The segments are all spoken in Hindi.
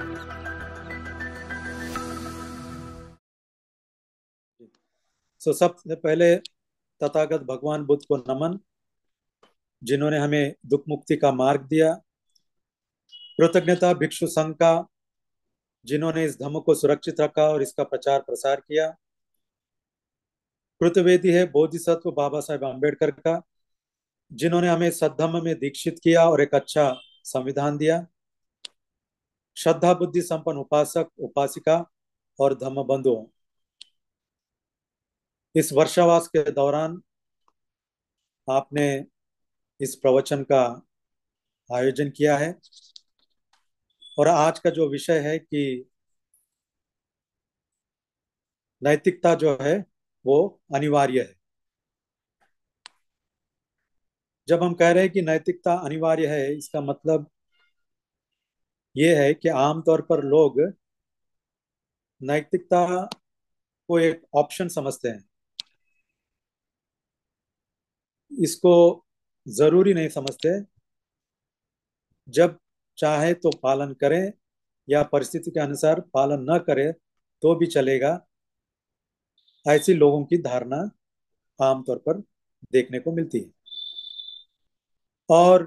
सो so, सबसे पहले तथागत भगवान बुद्ध को नमन जिन्होंने हमें दुख मुक्ति का मार्ग दिया कृतज्ञता भिक्षु संघ का जिन्होंने इस धम्म को सुरक्षित रखा और इसका प्रचार प्रसार किया कृतवेदी है बोधिसत्व बाबा साहेब आम्बेडकर का जिन्होंने हमें सद्धम में दीक्षित किया और एक अच्छा संविधान दिया श्रद्धा बुद्धि संपन्न उपासक उपासिका और धर्म बंधुओं इस वर्षावास के दौरान आपने इस प्रवचन का आयोजन किया है और आज का जो विषय है कि नैतिकता जो है वो अनिवार्य है जब हम कह रहे हैं कि नैतिकता अनिवार्य है इसका मतलब ये है कि आमतौर पर लोग नैतिकता को एक ऑप्शन समझते हैं इसको जरूरी नहीं समझते जब चाहे तो पालन करें या परिस्थिति के अनुसार पालन न करें तो भी चलेगा ऐसी लोगों की धारणा आमतौर पर देखने को मिलती है और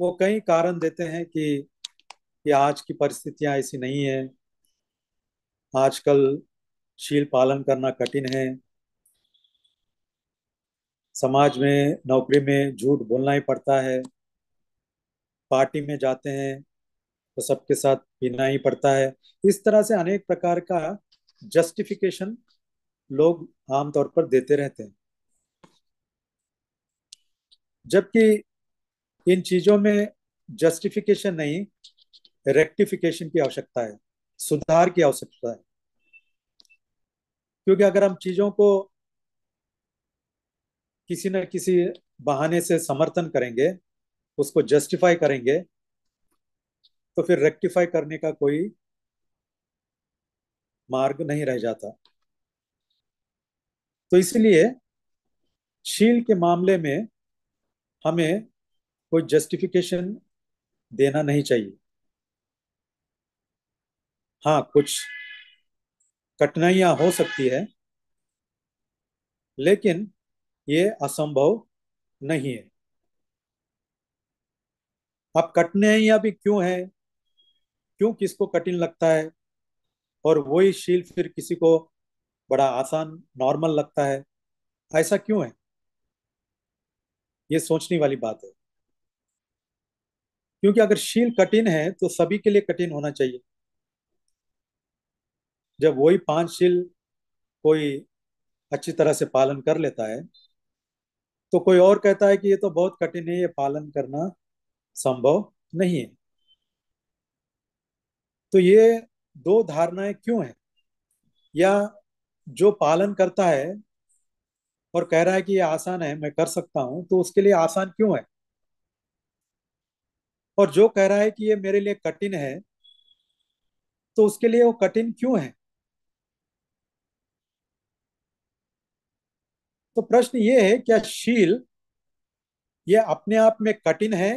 वो कई कारण देते हैं कि, कि आज की परिस्थितियां ऐसी नहीं है आजकल शील पालन करना कठिन है समाज में नौकरी में झूठ बोलना ही पड़ता है पार्टी में जाते हैं तो सबके साथ पीना ही पड़ता है इस तरह से अनेक प्रकार का जस्टिफिकेशन लोग आमतौर पर देते रहते हैं जबकि इन चीजों में जस्टिफिकेशन नहीं रेक्टिफिकेशन की आवश्यकता है सुधार की आवश्यकता है क्योंकि अगर हम चीजों को किसी न किसी बहाने से समर्थन करेंगे उसको जस्टिफाई करेंगे तो फिर रेक्टिफाई करने का कोई मार्ग नहीं रह जाता तो इसलिए शील के मामले में हमें कोई जस्टिफिकेशन देना नहीं चाहिए हाँ कुछ कठिनाइयां हो सकती है लेकिन ये असंभव नहीं है अब कठिनाइयां भी क्यों है क्यों किसको कठिन लगता है और वही शील फिर किसी को बड़ा आसान नॉर्मल लगता है ऐसा क्यों है ये सोचने वाली बात है क्योंकि अगर शील कठिन है तो सभी के लिए कठिन होना चाहिए जब वही पांच शील कोई अच्छी तरह से पालन कर लेता है तो कोई और कहता है कि ये तो बहुत कठिन है ये पालन करना संभव नहीं है तो ये दो धारणाएं क्यों है या जो पालन करता है और कह रहा है कि ये आसान है मैं कर सकता हूं तो उसके लिए आसान क्यों है और जो कह रहा है कि ये मेरे लिए कठिन है तो उसके लिए वो कठिन क्यों है तो प्रश्न ये है क्या शील ये अपने आप में कठिन है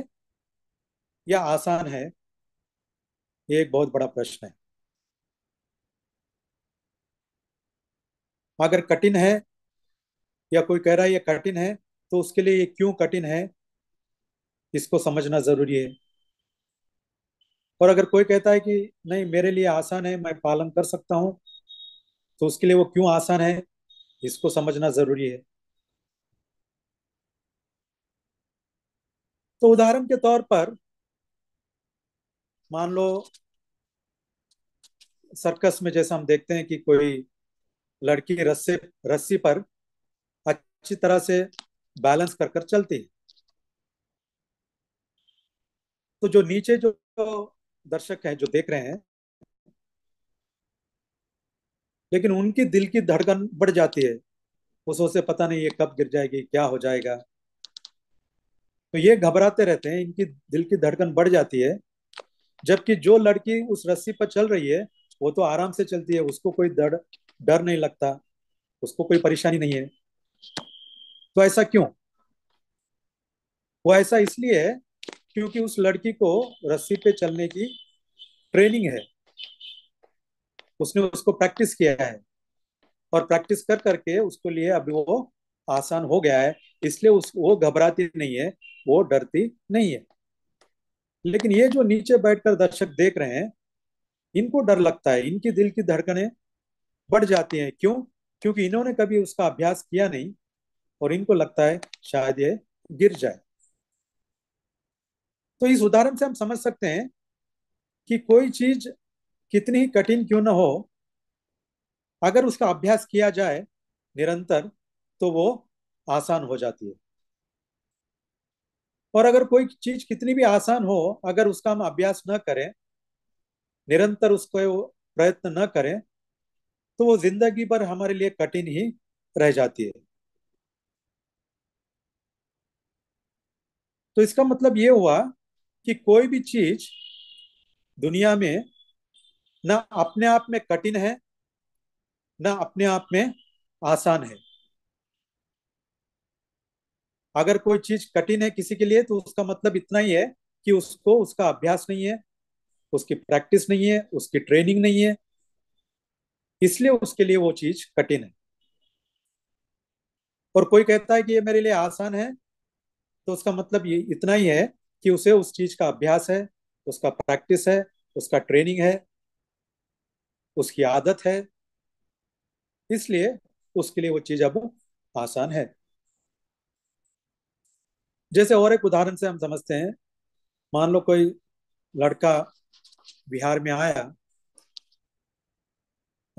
या आसान है ये एक बहुत बड़ा प्रश्न है अगर कठिन है या कोई कह रहा है ये कठिन है तो उसके लिए ये क्यों कठिन है इसको समझना जरूरी है और अगर कोई कहता है कि नहीं मेरे लिए आसान है मैं पालन कर सकता हूं तो उसके लिए वो क्यों आसान है इसको समझना जरूरी है तो उदाहरण के तौर पर मान लो सर्कस में जैसा हम देखते हैं कि कोई लड़की रस्से रस्सी पर अच्छी तरह से बैलेंस कर कर चलती है तो जो नीचे जो दर्शक हैं जो देख रहे हैं लेकिन उनकी दिल की धड़कन बढ़ जाती है वो सोचते पता नहीं ये कब गिर जाएगी क्या हो जाएगा तो ये घबराते रहते हैं इनकी दिल की धड़कन बढ़ जाती है जबकि जो लड़की उस रस्सी पर चल रही है वो तो आराम से चलती है उसको कोई डर डर नहीं लगता उसको कोई परेशानी नहीं है तो ऐसा क्यों वो ऐसा इसलिए है क्योंकि उस लड़की को रस्सी पे चलने की ट्रेनिंग है उसने उसको प्रैक्टिस किया है और प्रैक्टिस कर करके उसके लिए अभी वो आसान हो गया है इसलिए उस वो घबराती नहीं है वो डरती नहीं है लेकिन ये जो नीचे बैठकर दर्शक देख रहे हैं इनको डर लगता है इनकी दिल की धड़कनें बढ़ जाती हैं क्यों क्योंकि इन्होंने कभी उसका अभ्यास किया नहीं और इनको लगता है शायद ये गिर जाए तो इस उदाहरण से हम समझ सकते हैं कि कोई चीज कितनी ही कठिन क्यों ना हो अगर उसका अभ्यास किया जाए निरंतर तो वो आसान हो जाती है और अगर कोई चीज कितनी भी आसान हो अगर उसका हम अभ्यास न करें निरंतर उसको प्रयत्न न करें तो वो जिंदगी भर हमारे लिए कठिन ही रह जाती है तो इसका मतलब ये हुआ कि कोई भी चीज दुनिया में ना अपने आप में कठिन है ना अपने आप में आसान है अगर कोई चीज कठिन है किसी के लिए तो उसका मतलब इतना ही है कि उसको उसका अभ्यास नहीं है उसकी प्रैक्टिस नहीं है उसकी ट्रेनिंग नहीं है इसलिए उसके लिए वो चीज कठिन है और कोई कहता है कि ये मेरे लिए आसान है तो उसका मतलब ये इतना ही है कि उसे उस चीज का अभ्यास है उसका प्रैक्टिस है उसका ट्रेनिंग है उसकी आदत है इसलिए उसके लिए वो चीज अब आसान है जैसे और एक उदाहरण से हम समझते हैं मान लो कोई लड़का बिहार में आया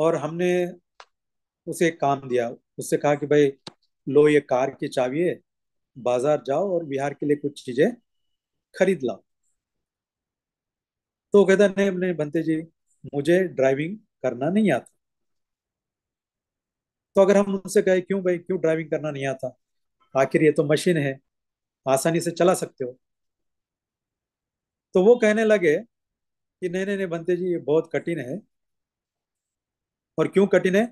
और हमने उसे एक काम दिया उससे कहा कि भाई लो ये कार की चाबी है बाजार जाओ और बिहार के लिए कुछ चीजें खरीद लाओ तो कहता नहीं अपने बनते जी मुझे ड्राइविंग करना नहीं आता तो अगर हम उनसे कहे क्यों भाई क्यों ड्राइविंग करना नहीं आता आखिर ये तो मशीन है आसानी से चला सकते हो तो वो कहने लगे कि नहीं नहीं नहीं बनते जी ये बहुत कठिन है और क्यों कठिन है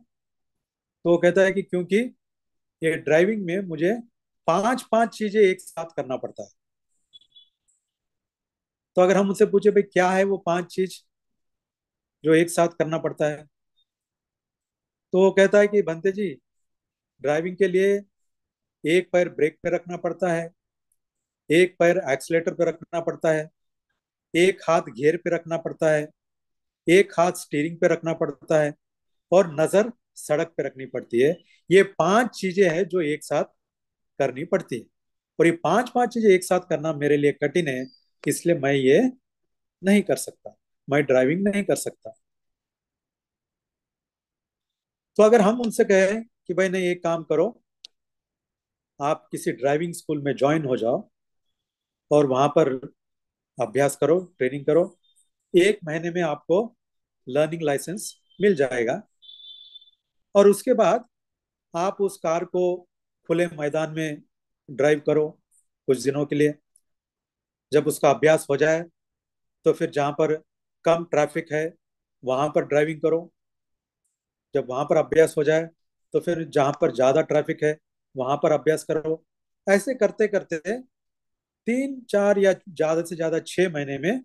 तो वो कहता है कि क्योंकि ये ड्राइविंग में मुझे पांच पांच चीजें एक साथ करना पड़ता है तो अगर हम उनसे पूछे भाई क्या है वो पांच चीज जो एक साथ करना पड़ता है तो वो कहता है कि भंते जी ड्राइविंग के लिए एक पैर ब्रेक पे रखना पड़ता है एक पैर एक्सलेटर पे रखना पड़ता है एक हाथ घेर पे रखना पड़ता है एक हाथ स्टीयरिंग पे रखना पड़ता है और नजर सड़क पे रखनी पड़ती है ये पांच चीजें हैं जो एक साथ करनी पड़ती है और ये पांच पांच चीजें एक साथ करना मेरे लिए कठिन है इसलिए मैं ये नहीं कर सकता मैं ड्राइविंग नहीं कर सकता तो अगर हम उनसे कहें कि भाई नहीं एक काम करो आप किसी ड्राइविंग स्कूल में ज्वाइन हो जाओ और वहां पर अभ्यास करो ट्रेनिंग करो एक महीने में आपको लर्निंग लाइसेंस मिल जाएगा और उसके बाद आप उस कार को खुले मैदान में ड्राइव करो कुछ दिनों के लिए जब उसका अभ्यास हो जाए तो फिर जहाँ पर कम ट्रैफिक है वहाँ पर ड्राइविंग करो जब वहाँ पर अभ्यास हो जाए तो फिर जहाँ पर ज़्यादा ट्रैफिक है वहाँ पर अभ्यास करो ऐसे करते करते तीन चार या ज़्यादा से ज़्यादा छः महीने में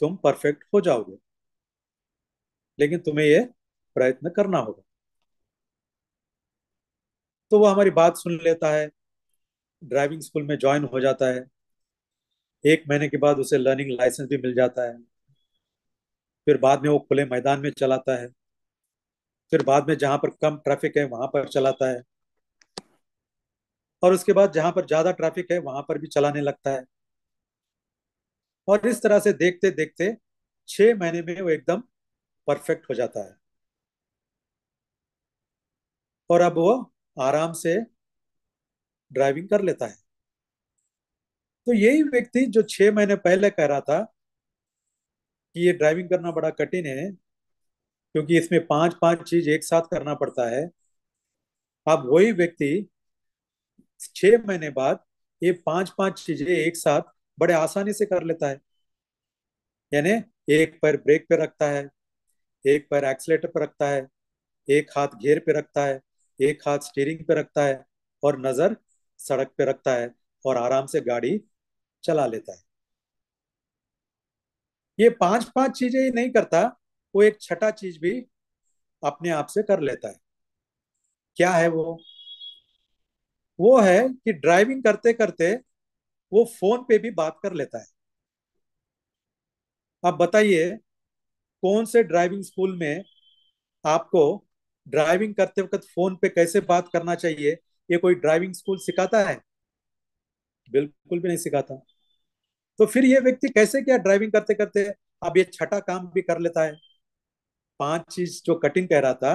तुम परफेक्ट हो जाओगे लेकिन तुम्हें ये प्रयत्न करना होगा तो वो हमारी बात सुन लेता है ड्राइविंग स्कूल में ज्वाइन हो जाता है एक महीने के बाद उसे लर्निंग लाइसेंस भी मिल जाता है फिर बाद में वो खुले मैदान में चलाता है फिर बाद में जहाँ पर कम ट्रैफिक है वहां पर चलाता है और उसके बाद जहां पर ज्यादा ट्रैफिक है वहां पर भी चलाने लगता है और इस तरह से देखते देखते छह महीने में वो एकदम परफेक्ट हो जाता है और अब वो आराम से ड्राइविंग कर लेता है तो यही व्यक्ति जो छह महीने पहले कह रहा था कि ये ड्राइविंग करना बड़ा कठिन है क्योंकि इसमें पांच पांच चीज एक साथ करना पड़ता है अब वही व्यक्ति छह महीने बाद ये पांच पांच चीजें एक साथ बड़े आसानी से कर लेता है यानी एक पैर ब्रेक पे रखता है एक पैर एक्सलेटर पे रखता है एक हाथ घेर पे रखता है एक हाथ स्टीयरिंग पे रखता है और नजर सड़क पे रखता है और आराम से गाड़ी चला लेता है ये पांच पांच चीजें ही नहीं करता वो एक छठा चीज भी अपने आप से कर लेता है क्या है वो वो है कि ड्राइविंग करते करते वो फोन पे भी बात कर लेता है आप बताइए कौन से ड्राइविंग स्कूल में आपको ड्राइविंग करते वक्त फोन पे कैसे बात करना चाहिए ये कोई ड्राइविंग स्कूल सिखाता है बिल्कुल भी नहीं सिखाता तो फिर ये व्यक्ति कैसे क्या ड्राइविंग करते करते अब ये छठा काम भी कर लेता है पांच चीज जो कटिंग कह रहा था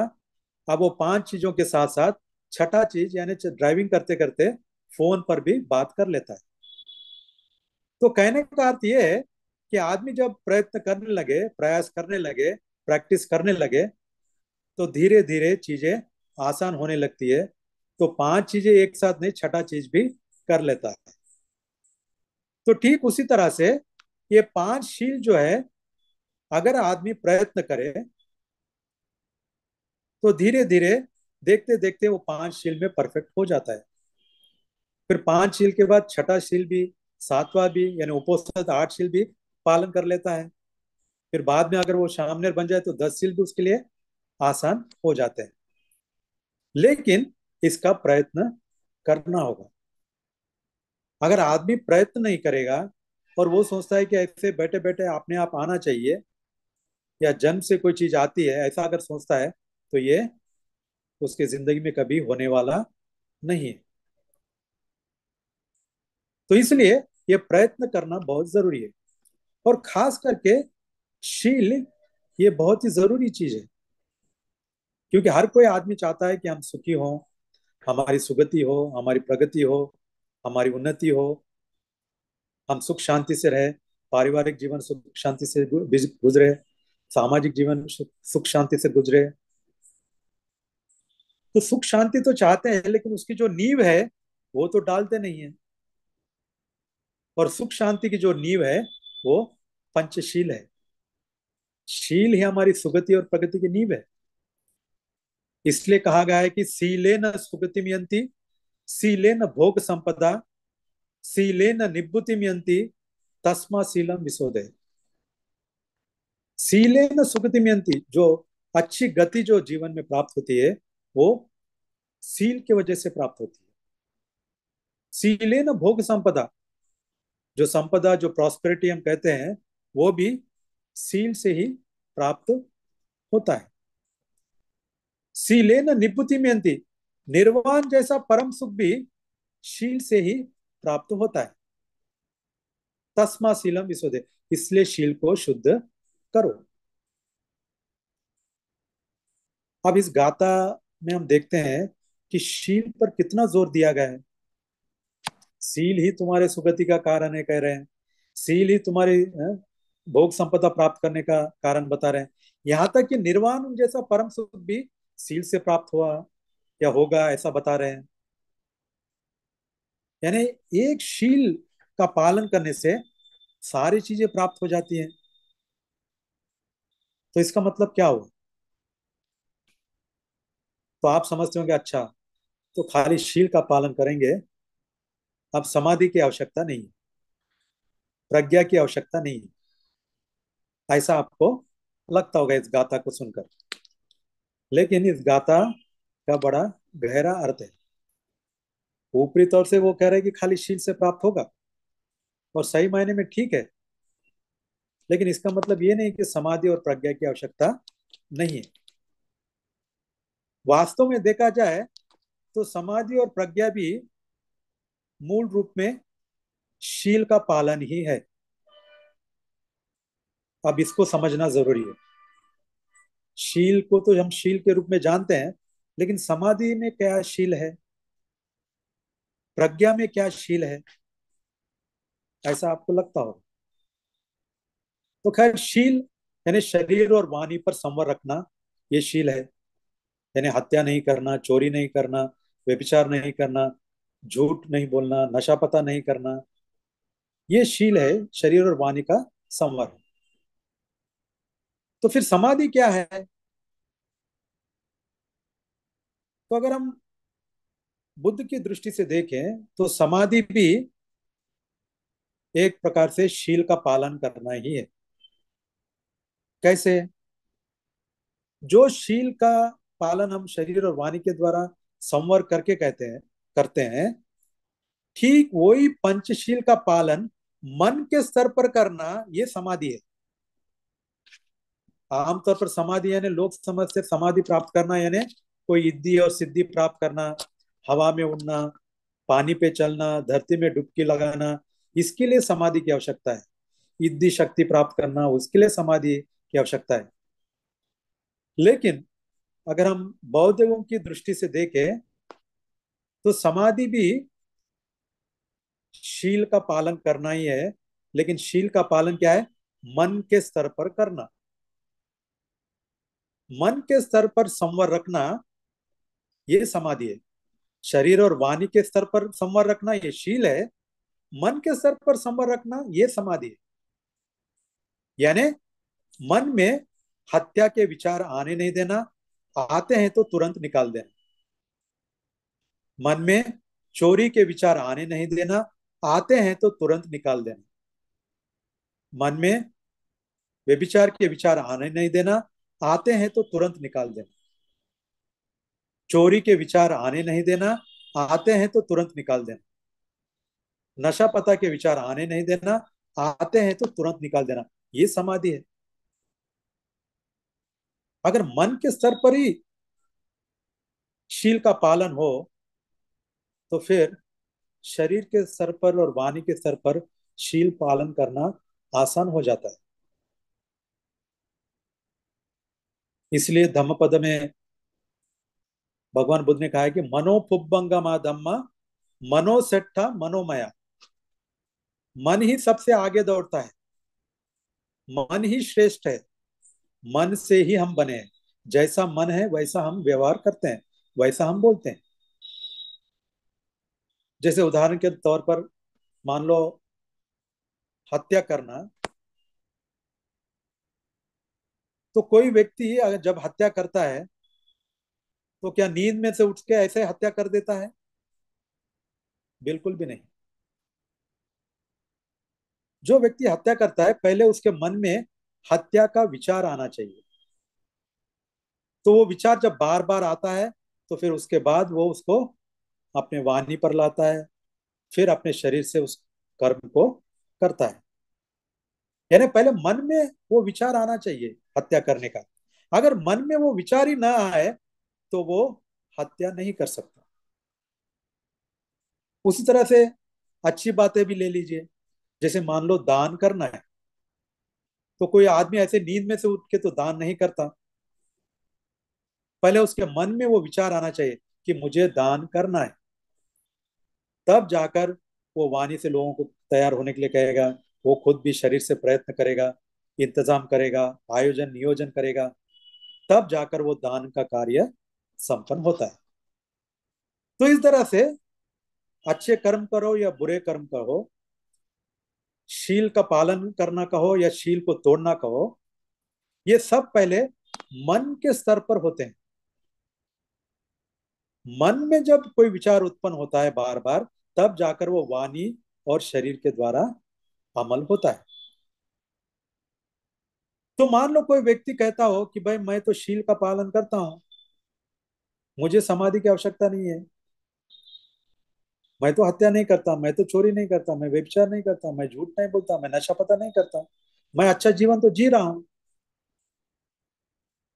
अब वो पांच चीजों के साथ साथ छठा चीज यानी ड्राइविंग करते करते फोन पर भी बात कर लेता है तो कहने का अर्थ ये है कि आदमी जब प्रयत्न करने लगे प्रयास करने लगे प्रैक्टिस करने लगे तो धीरे धीरे चीजें आसान होने लगती है तो पांच चीजें एक साथ नहीं छठा चीज भी कर लेता है तो ठीक उसी तरह से ये पांच शील जो है अगर आदमी प्रयत्न करे तो धीरे धीरे देखते देखते वो पांच शील में परफेक्ट हो जाता है फिर पांच शील के बाद छठा शील भी सातवा भी यानी उपोषित आठ शील भी पालन कर लेता है फिर बाद में अगर वो सामने बन जाए तो दस शील भी उसके लिए आसान हो जाते हैं लेकिन इसका प्रयत्न करना होगा अगर आदमी प्रयत्न नहीं करेगा और वो सोचता है कि ऐसे बैठे बैठे अपने आप आना चाहिए या जन्म से कोई चीज आती है ऐसा अगर सोचता है तो ये उसके जिंदगी में कभी होने वाला नहीं है तो इसलिए ये प्रयत्न करना बहुत जरूरी है और खास करके शील ये बहुत ही जरूरी चीज है क्योंकि हर कोई आदमी चाहता है कि हम सुखी हों हमारी सुगति हो हमारी प्रगति हो हमारी उन्नति हो हम सुख शांति से रहे पारिवारिक जीवन सुख शांति से गुजरे सामाजिक जीवन सुख शांति से गुजरे तो सुख शांति तो चाहते हैं लेकिन उसकी जो नींव है वो तो डालते नहीं है और सुख शांति की जो नींव है वो पंचशील है शील ही हमारी सुगति और प्रगति की नींव है इसलिए कहा गया है कि सीले न सुगति मियंती शीलेन भोग संपदा शीलेन निब्बुतिम्यंति तस्मा शीलम विशोदय शीलेन सुगतिम्यंति जो अच्छी गति जो जीवन में प्राप्त होती है वो सील के वजह से प्राप्त होती है शीले न भोग संपदा जो संपदा जो प्रॉस्पेरिटी हम कहते हैं वो भी सील से ही प्राप्त होता है सीले न निर्वाण जैसा परम सुख भी शील से ही प्राप्त होता है तस्मा शीलम विशोधे इसलिए शील को शुद्ध करो अब इस गाता में हम देखते हैं कि शील पर कितना जोर दिया गया है शील ही तुम्हारे सुगति का कारण है कह रहे हैं शील ही तुम्हारी भोग संपदा प्राप्त करने का कारण बता रहे हैं यहां तक कि निर्वाण जैसा परम सुख भी शील से प्राप्त हुआ या होगा ऐसा बता रहे हैं यानी एक शील का पालन करने से सारी चीजें प्राप्त हो जाती हैं तो इसका मतलब क्या हुआ तो आप समझते होंगे अच्छा तो खाली शील का पालन करेंगे अब समाधि की आवश्यकता नहीं है प्रज्ञा की आवश्यकता नहीं है ऐसा आपको लगता होगा इस गाथा को सुनकर लेकिन इस गाथा का बड़ा गहरा अर्थ है ऊपरी तौर से वो कह रहे हैं कि खाली शील से प्राप्त होगा और सही मायने में ठीक है लेकिन इसका मतलब ये नहीं कि समाधि और प्रज्ञा की आवश्यकता नहीं है वास्तव में देखा जाए तो समाधि और प्रज्ञा भी मूल रूप में शील का पालन ही है अब इसको समझना जरूरी है शील को तो हम शील के रूप में जानते हैं लेकिन समाधि में क्या शील है प्रज्ञा में क्या शील है ऐसा आपको लगता होगा तो खैर शील यानी शरीर और वाणी पर संवर रखना ये शील है यानी हत्या नहीं करना चोरी नहीं करना व्यभिचार नहीं करना झूठ नहीं बोलना नशा पता नहीं करना ये शील है शरीर और वाणी का संवर तो फिर समाधि क्या है तो अगर हम बुद्ध की दृष्टि से देखें तो समाधि भी एक प्रकार से शील का पालन करना ही है कैसे जो शील का पालन हम शरीर और वाणी के द्वारा संवर करके कहते हैं करते हैं ठीक वही पंचशील का पालन मन के स्तर पर करना ये समाधि है आमतौर पर समाधि यानी लोक समझ से समाधि प्राप्त करना यानी कोई इद्दी और सिद्धि प्राप्त करना हवा में उड़ना पानी पे चलना धरती में डुबकी लगाना इसके लिए समाधि की आवश्यकता है इद्दी शक्ति प्राप्त करना उसके लिए समाधि की आवश्यकता है लेकिन अगर हम बौद्धों की दृष्टि से देखें तो समाधि भी शील का पालन करना ही है लेकिन शील का पालन क्या है मन के स्तर पर करना मन के स्तर पर संवर रखना ये समाधि है शरीर और वाणी के स्तर पर संवर रखना ये शील है मन के स्तर पर संवर रखना ये समाधि है यानी मन में हत्या के विचार आने नहीं देना आते हैं तो तुरंत निकाल देना मन में चोरी के विचार आने नहीं देना आते हैं तो तुरंत निकाल देना मन में व्यभिचार के विचार आने नहीं देना आते हैं तो तुरंत निकाल देना चोरी के विचार आने नहीं देना आते हैं तो तुरंत निकाल देना नशा पता के विचार आने नहीं देना आते हैं तो तुरंत निकाल देना ये समाधि है अगर मन के स्तर पर ही शील का पालन हो तो फिर शरीर के स्तर पर और वाणी के स्तर पर शील पालन करना आसान हो जाता है इसलिए धम्मपद में भगवान बुद्ध ने कहा है कि मनोफुबंगमा धम्मा सेठा मनोमया मन ही सबसे आगे दौड़ता है मन ही श्रेष्ठ है मन से ही हम बने हैं जैसा मन है वैसा हम व्यवहार करते हैं वैसा हम बोलते हैं जैसे उदाहरण के तौर पर मान लो हत्या करना तो कोई व्यक्ति अगर जब हत्या करता है तो क्या नींद में से उठ के ऐसे हत्या कर देता है बिल्कुल भी नहीं जो व्यक्ति हत्या करता है पहले उसके मन में हत्या का विचार आना चाहिए तो वो विचार जब बार बार आता है तो फिर उसके बाद वो उसको अपने वाणी पर लाता है फिर अपने शरीर से उस कर्म को करता है यानी पहले मन में वो विचार आना चाहिए हत्या करने का अगर मन में वो विचार ही ना आए तो वो हत्या नहीं कर सकता उसी तरह से अच्छी बातें भी ले लीजिए जैसे मान लो दान करना है तो कोई आदमी ऐसे नींद में से उठ के तो दान नहीं करता पहले उसके मन में वो विचार आना चाहिए कि मुझे दान करना है तब जाकर वो वाणी से लोगों को तैयार होने के लिए कहेगा वो खुद भी शरीर से प्रयत्न करेगा इंतजाम करेगा आयोजन नियोजन करेगा तब जाकर वो दान का कार्य संपन्न होता है तो इस तरह से अच्छे कर्म करो या बुरे कर्म कहो शील का पालन करना कहो या शील को तोड़ना कहो ये सब पहले मन के स्तर पर होते हैं मन में जब कोई विचार उत्पन्न होता है बार बार तब जाकर वो वाणी और शरीर के द्वारा अमल होता है तो मान लो कोई व्यक्ति कहता हो कि भाई मैं तो शील का पालन करता हूं मुझे समाधि की आवश्यकता नहीं है मैं तो हत्या नहीं करता मैं तो चोरी नहीं करता मैं व्यभिचार नहीं करता मैं झूठ नहीं बोलता मैं नशा पता नहीं करता मैं अच्छा जीवन तो जी रहा हूं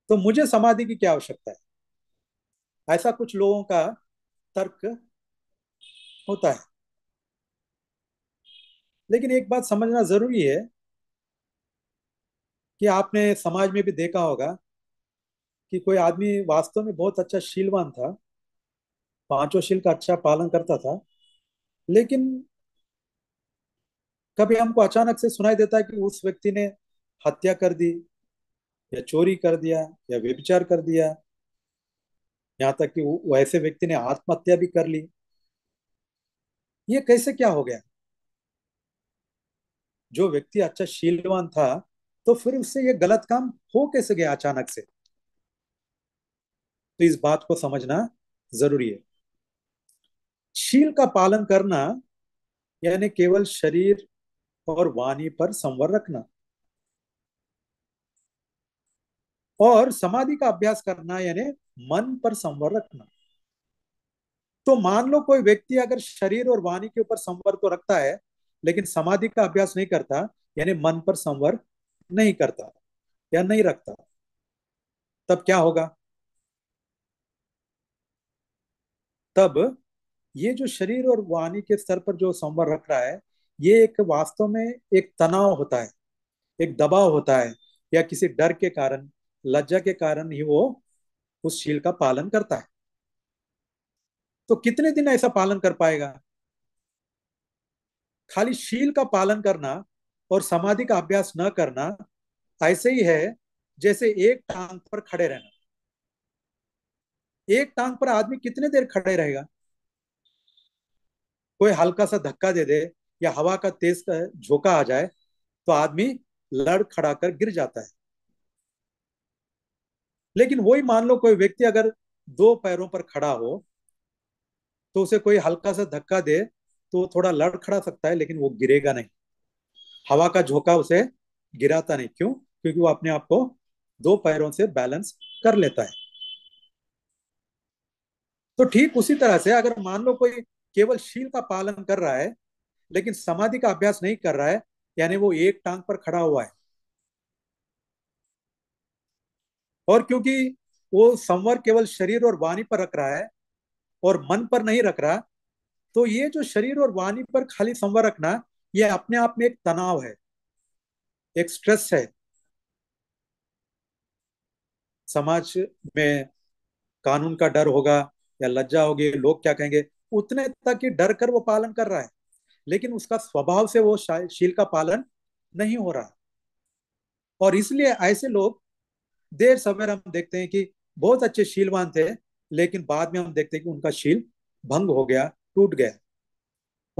तो मुझे समाधि की क्या आवश्यकता है ऐसा कुछ लोगों का तर्क होता है लेकिन एक बात समझना जरूरी है कि आपने समाज में भी देखा होगा कि कोई आदमी वास्तव में बहुत अच्छा शीलवान था पांचों शील का अच्छा पालन करता था लेकिन कभी हमको अचानक से सुनाई देता है कि उस व्यक्ति ने हत्या कर दी या चोरी कर दिया या व्यभिचार कर दिया यहाँ तक कि वैसे व्यक्ति ने आत्महत्या भी कर ली ये कैसे क्या हो गया जो व्यक्ति अच्छा शीलवान था तो फिर उससे ये गलत काम हो कैसे गया अचानक से तो इस बात को समझना जरूरी है शील का पालन करना यानी केवल शरीर और वाणी पर संवर रखना और समाधि का अभ्यास करना यानी मन पर संवर रखना तो मान लो कोई व्यक्ति अगर शरीर और वाणी के ऊपर संवर तो रखता है लेकिन समाधि का अभ्यास नहीं करता यानी मन पर संवर नहीं करता या नहीं रखता तब क्या होगा तब ये जो शरीर और वाणी के स्तर पर जो संवर रख रहा है ये एक वास्तव में एक तनाव होता है एक दबाव होता है या किसी डर के कारण लज्जा के कारण ही वो उस शील का पालन करता है तो कितने दिन ऐसा पालन कर पाएगा खाली शील का पालन करना और समाधि का अभ्यास न करना ऐसे ही है जैसे एक टांग पर खड़े रहना एक टांग पर आदमी कितने देर खड़े रहेगा कोई हल्का सा धक्का दे दे या हवा का तेज झोंका आ जाए तो आदमी लड़ खड़ा कर गिर जाता है लेकिन वही मान लो कोई व्यक्ति अगर दो पैरों पर खड़ा हो तो उसे कोई हल्का सा धक्का दे तो थोड़ा लड़ खड़ा सकता है लेकिन वो गिरेगा नहीं हवा का झोंका उसे गिराता नहीं क्यों क्योंकि वो अपने आप को दो पैरों से बैलेंस कर लेता है तो ठीक उसी तरह से अगर मान लो कोई केवल शील का पालन कर रहा है लेकिन समाधि का अभ्यास नहीं कर रहा है यानी वो एक टांग पर खड़ा हुआ है और क्योंकि वो संवर केवल शरीर और वाणी पर रख रहा है और मन पर नहीं रख रहा तो ये जो शरीर और वाणी पर खाली संवर रखना ये अपने आप में एक तनाव है एक स्ट्रेस है समाज में कानून का डर होगा या लज्जा होगी लोग क्या कहेंगे उतने तक ही डर कर वो पालन कर रहा है लेकिन उसका स्वभाव से वो शील का पालन नहीं हो रहा और इसलिए ऐसे लोग देर सवेर हम देखते हैं कि बहुत अच्छे शीलवान थे लेकिन बाद में हम देखते हैं कि उनका शील भंग हो गया टूट गया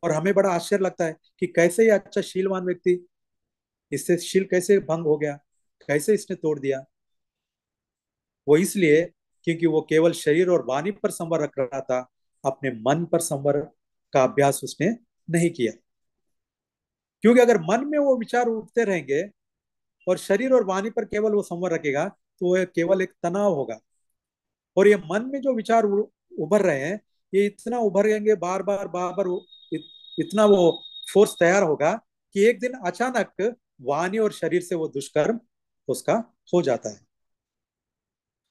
और हमें बड़ा आश्चर्य लगता है कि कैसे ये अच्छा शीलवान व्यक्ति इससे शील कैसे भंग हो गया कैसे इसने तोड़ दिया वो इसलिए क्योंकि वो केवल शरीर और वाणी पर संवर रख रहा था अपने मन पर संवर का अभ्यास उसने नहीं किया क्योंकि अगर मन में वो विचार उठते रहेंगे और शरीर और वाणी पर केवल वो संवर रखेगा तो वह केवल एक तनाव होगा और ये मन में जो विचार उभर रहे हैं ये इतना उभरेंगे बार बार बार बार इत, इतना वो फोर्स तैयार होगा कि एक दिन अचानक वाणी और शरीर से वो दुष्कर्म उसका हो जाता है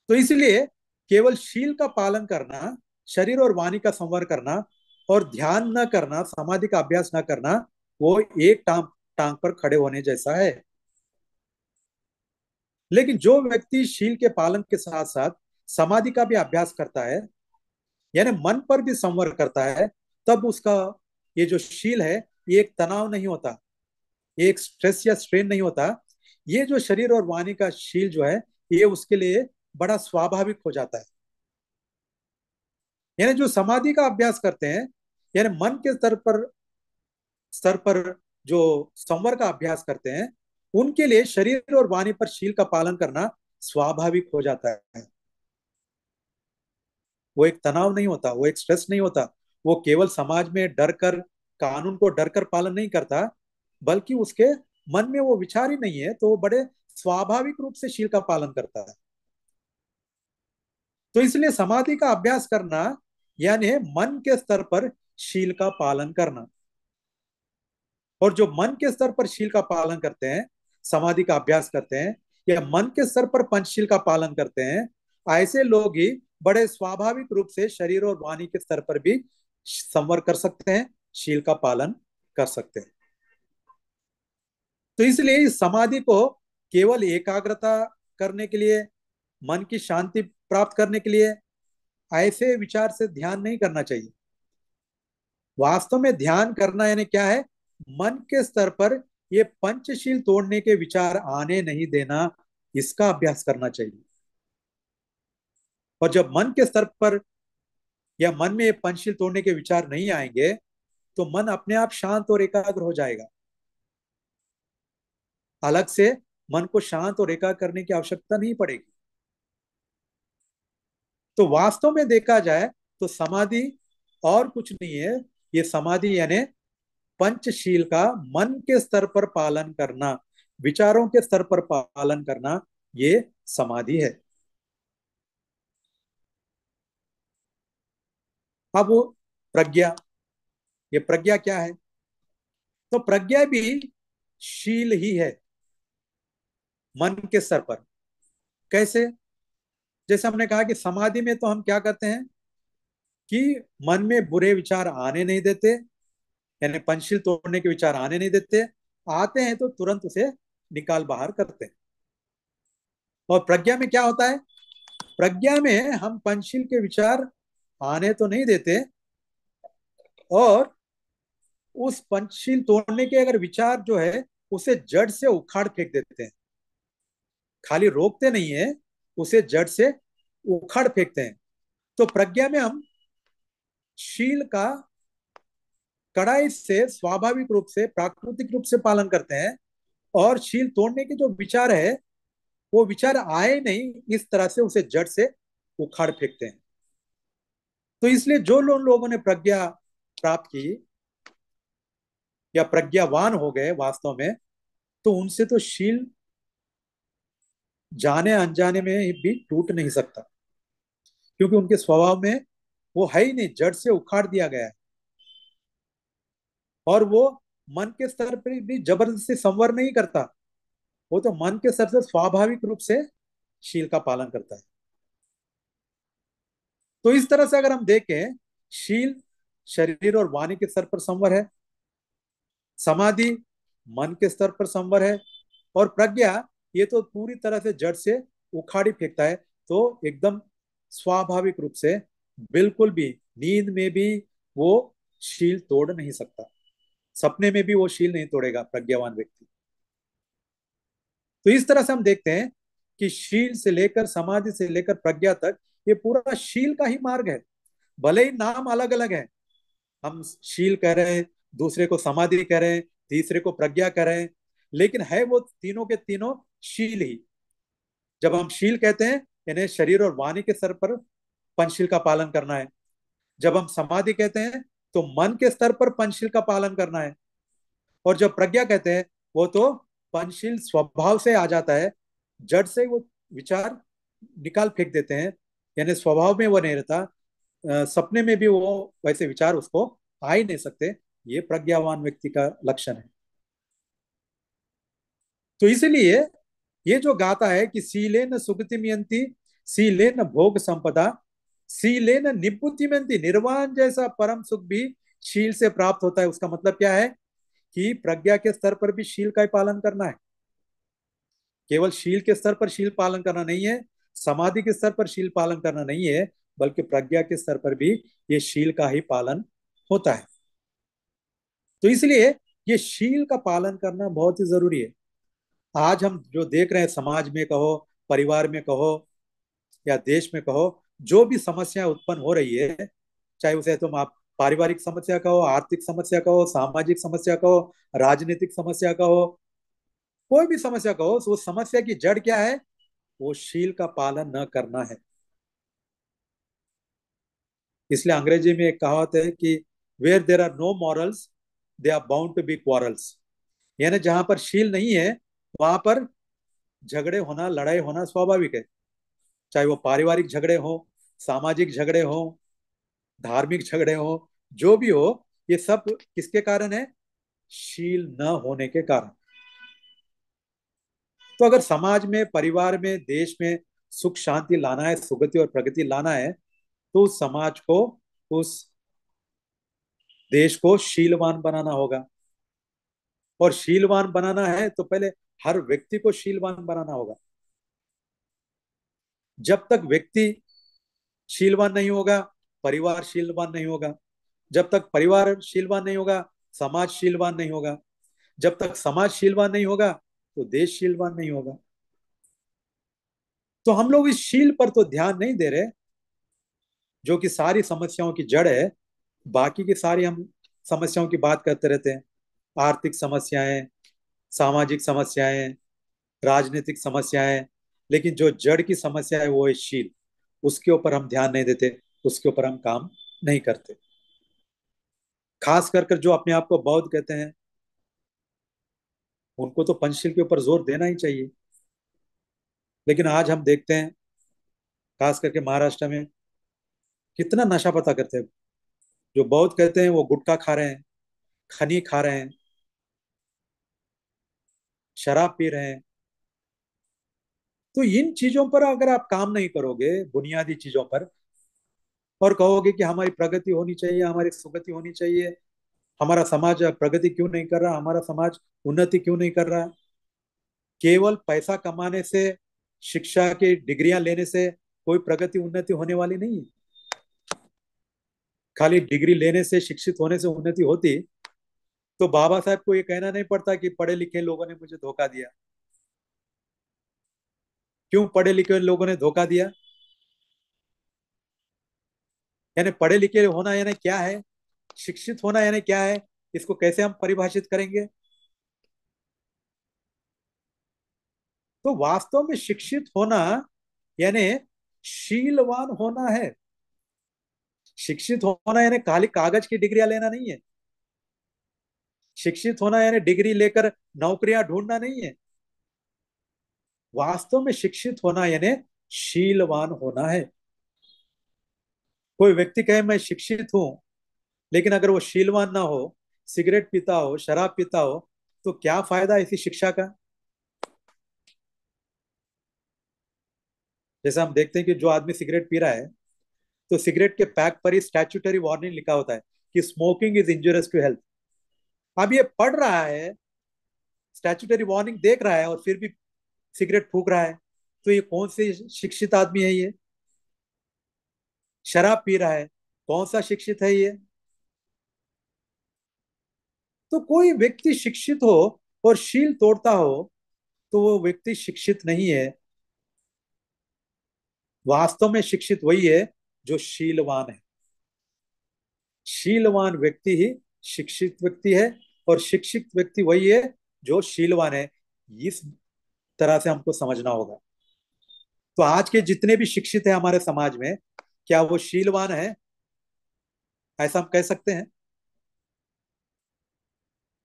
तो इसलिए केवल शील का पालन करना शरीर और वाणी का संवर करना और ध्यान न करना समाधि का अभ्यास न करना वो एक टांग टांग पर खड़े होने जैसा है लेकिन जो व्यक्ति शील के पालन के साथ साथ समाधि का भी अभ्यास करता है यानी मन पर भी संवर करता है तब उसका ये जो शील है ये एक तनाव नहीं होता ये एक स्ट्रेस या स्ट्रेन नहीं होता ये जो शरीर और वाणी का शील जो है ये उसके लिए बड़ा स्वाभाविक हो जाता है यानी जो समाधि का अभ्यास करते हैं यानी मन के स्तर पर स्तर पर जो संवर का अभ्यास करते हैं उनके लिए शरीर और वाणी पर शील का पालन करना स्वाभाविक हो जाता है वो एक तनाव नहीं होता वो एक स्ट्रेस नहीं होता वो केवल समाज में डर कर कानून को डर कर पालन नहीं करता बल्कि उसके मन में वो विचार ही नहीं है तो वो बड़े स्वाभाविक रूप से शील का पालन करता है तो इसलिए समाधि का अभ्यास करना यानी मन के स्तर पर शील का पालन करना और जो मन के स्तर पर शील का पालन करते हैं समाधि का अभ्यास करते हैं या मन के स्तर पर पंचशील का पालन करते हैं ऐसे लोग ही बड़े स्वाभाविक रूप से शरीर और वाणी के स्तर पर भी संवर कर सकते हैं शील का पालन कर सकते हैं तो इसलिए इस समाधि को केवल एकाग्रता करने के लिए मन की शांति प्राप्त करने के लिए ऐसे विचार से ध्यान नहीं करना चाहिए वास्तव में ध्यान करना यानी क्या है मन के स्तर पर ये पंचशील तोड़ने के विचार आने नहीं देना इसका अभ्यास करना चाहिए और जब मन के स्तर पर या मन में ये पंचशील तोड़ने के विचार नहीं आएंगे तो मन अपने आप शांत और एकाग्र हो जाएगा अलग से मन को शांत और एकाग्र करने की आवश्यकता नहीं पड़ेगी तो वास्तव में देखा जाए तो समाधि और कुछ नहीं है ये समाधि यानी पंचशील का मन के स्तर पर पालन करना विचारों के स्तर पर पालन करना ये समाधि है अब प्रज्ञा ये प्रज्ञा क्या है तो प्रज्ञा भी शील ही है मन के स्तर पर कैसे जैसे हमने कहा कि समाधि में तो हम क्या करते हैं कि मन में बुरे विचार आने नहीं देते यानी पंचशील तोड़ने के विचार आने नहीं देते आते हैं तो तुरंत उसे निकाल बाहर करते हैं और प्रज्ञा में क्या होता है प्रज्ञा में हम पंचशील के विचार आने तो नहीं देते और उस पंचशील तोड़ने के अगर विचार जो है उसे जड़ से उखाड़ फेंक देते हैं खाली रोकते नहीं है उसे जड़ से उखाड़ फेंकते हैं तो प्रज्ञा में हम शील का कड़ाई से स्वाभाविक रूप से प्राकृतिक रूप से पालन करते हैं और शील तोड़ने के जो विचार है वो विचार आए नहीं इस तरह से उसे जड़ से उखाड़ फेंकते हैं तो इसलिए जो लोग लोगों ने प्रज्ञा प्राप्त की या प्रज्ञावान हो गए वास्तव में तो उनसे तो शील जाने अनजाने में भी टूट नहीं सकता क्योंकि उनके स्वभाव में वो है ही नहीं जड़ से उखाड़ दिया गया है और वो मन के स्तर पर भी जबरदस्ती संवर नहीं करता वो तो मन के स्तर से स्वाभाविक रूप से शील का पालन करता है तो इस तरह से अगर हम देखें शील शरीर और वाणी के स्तर पर संवर है समाधि मन के स्तर पर संवर है और प्रज्ञा ये तो पूरी तरह से जड़ से उखाड़ी फेंकता है तो एकदम स्वाभाविक रूप से बिल्कुल भी नींद में भी वो शील तोड़ नहीं सकता सपने में भी वो शील नहीं तोड़ेगा प्रज्ञावान व्यक्ति तो इस तरह से हम देखते हैं कि शील से लेकर समाधि से लेकर प्रज्ञा तक ये पूरा शील का ही मार्ग है भले ही नाम अलग अलग है हम शील कह रहे हैं दूसरे को समाधि कह रहे हैं तीसरे को प्रज्ञा कह रहे हैं लेकिन है वो तीनों के तीनों शील ही जब हम शील कहते हैं यानी शरीर और वाणी के स्तर पर पंचशील का पालन करना है जब हम समाधि कहते हैं तो मन के स्तर पर पंचशील का पालन करना है और जब प्रज्ञा कहते हैं वो तो पंचशील स्वभाव से आ जाता है जड़ से वो विचार निकाल फेंक देते हैं यानी स्वभाव में वो नहीं रहता सपने में भी वो वैसे विचार उसको आ ही नहीं सकते ये प्रज्ञावान व्यक्ति का लक्षण है तो इसीलिए ये जो गाता है कि सीले न सुगतिमयंती सीले न भोग संपदा सीले न निपुतिमयंती निर्वाण जैसा परम सुख भी शील से प्राप्त होता है उसका मतलब क्या है कि प्रज्ञा के स्तर पर भी शील का ही पालन करना है केवल शील के स्तर पर शील पालन करना नहीं है समाधि के स्तर पर शील पालन करना नहीं है बल्कि प्रज्ञा के स्तर पर भी ये शील का ही पालन होता है तो इसलिए ये शील का पालन करना बहुत ही जरूरी है आज हम जो देख रहे हैं समाज में कहो परिवार में कहो या देश में कहो जो भी समस्या उत्पन्न हो रही है चाहे उसे तुम आप पारिवारिक समस्या कहो आर्थिक समस्या कहो सामाजिक समस्या कहो राजनीतिक समस्या कहो कोई भी समस्या कहो हो तो उस समस्या की जड़ क्या है वो शील का पालन न करना है इसलिए अंग्रेजी में एक कहावत है कि where there are no morals they are bound to be quarrels यानी जहां पर शील नहीं है वहां पर झगड़े होना लड़ाई होना स्वाभाविक है चाहे वो पारिवारिक झगड़े हो सामाजिक झगड़े हो धार्मिक झगड़े हो जो भी हो ये सब किसके कारण है शील न होने के कारण तो अगर समाज में परिवार में देश में सुख शांति लाना है सुगति और प्रगति लाना है तो उस समाज को उस देश को शीलवान बनाना होगा और शीलवान बनाना है तो पहले हर व्यक्ति को शीलवान बनाना होगा जब तक व्यक्ति शीलवान नहीं होगा परिवार शीलवान नहीं होगा जब तक परिवार शीलवान नहीं होगा समाज शीलवान नहीं होगा जब तक समाज शीलवान नहीं होगा तो देश शीलवान नहीं होगा तो हम लोग इस शील पर तो ध्यान नहीं दे रहे जो कि सारी समस्याओं की जड़ है बाकी की सारी हम समस्याओं की बात करते रहते हैं आर्थिक समस्याएं सामाजिक समस्याएं राजनीतिक समस्याएं लेकिन जो जड़ की समस्या है वो है शील उसके ऊपर हम ध्यान नहीं देते उसके ऊपर हम काम नहीं करते खास कर जो अपने आप को बौद्ध कहते हैं उनको तो पंचशील के ऊपर जोर देना ही चाहिए लेकिन आज हम देखते हैं खास करके महाराष्ट्र में कितना नशा पता करते हैं जो बौद्ध कहते हैं वो गुटखा खा रहे हैं खनी खा रहे हैं शराब पी रहे हैं तो इन चीजों पर अगर आप काम नहीं करोगे बुनियादी चीजों पर और कहोगे कि हमारी प्रगति होनी चाहिए हमारी सुगति होनी चाहिए हमारा समाज प्रगति क्यों नहीं कर रहा हमारा समाज उन्नति क्यों नहीं कर रहा केवल पैसा कमाने से शिक्षा की डिग्रियां लेने से कोई प्रगति उन्नति होने वाली नहीं है खाली डिग्री लेने से शिक्षित होने से उन्नति होती तो बाबा साहब को ये कहना नहीं पड़ता कि पढ़े लिखे लोगों ने मुझे धोखा दिया क्यों पढ़े लिखे लोगों ने धोखा दिया यानी पढ़े लिखे होना यानी क्या है शिक्षित होना यानी क्या है इसको कैसे हम परिभाषित करेंगे तो वास्तव में शिक्षित होना यानी शीलवान होना है शिक्षित होना यानी खाली कागज की डिग्रियां लेना नहीं है शिक्षित होना यानी डिग्री लेकर नौकरियां ढूंढना नहीं है वास्तव में शिक्षित होना यानी शीलवान होना है कोई व्यक्ति कहे मैं शिक्षित हूं लेकिन अगर वो शीलवान ना हो सिगरेट पीता हो शराब पीता हो तो क्या फायदा इसी शिक्षा का जैसे हम देखते हैं कि जो आदमी सिगरेट पी रहा है तो सिगरेट के पैक पर ही स्टैच्यूटरी वार्निंग लिखा होता है कि smoking is injurious to health अब ये पढ़ रहा है स्टैचुटरी वार्निंग देख रहा है और फिर भी सिगरेट फूक रहा है तो ये कौन से शिक्षित आदमी है ये शराब पी रहा है कौन सा शिक्षित है ये तो कोई व्यक्ति शिक्षित हो और शील तोड़ता हो तो वो व्यक्ति शिक्षित नहीं है वास्तव में शिक्षित वही है जो शीलवान है शीलवान व्यक्ति ही शिक्षित व्यक्ति है और शिक्षित व्यक्ति वही है जो शीलवान है इस तरह से हमको समझना होगा तो आज के जितने भी शिक्षित है हमारे समाज में क्या वो शीलवान है ऐसा हम कह सकते हैं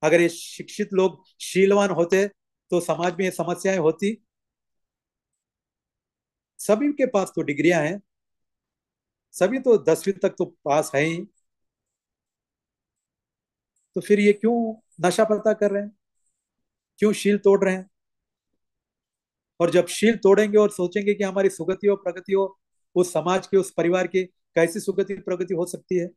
अगर ये शिक्षित लोग शीलवान होते तो समाज में ये समस्याएं होती सभी के पास तो डिग्रियां हैं सभी तो दसवीं तक तो पास है ही तो फिर ये क्यों नशा पता कर रहे हैं क्यों शील तोड़ रहे हैं और जब शील तोड़ेंगे और सोचेंगे कि हमारी सुगति हो प्रगति हो उस समाज की उस परिवार की कैसी सुगति प्रगति हो सकती है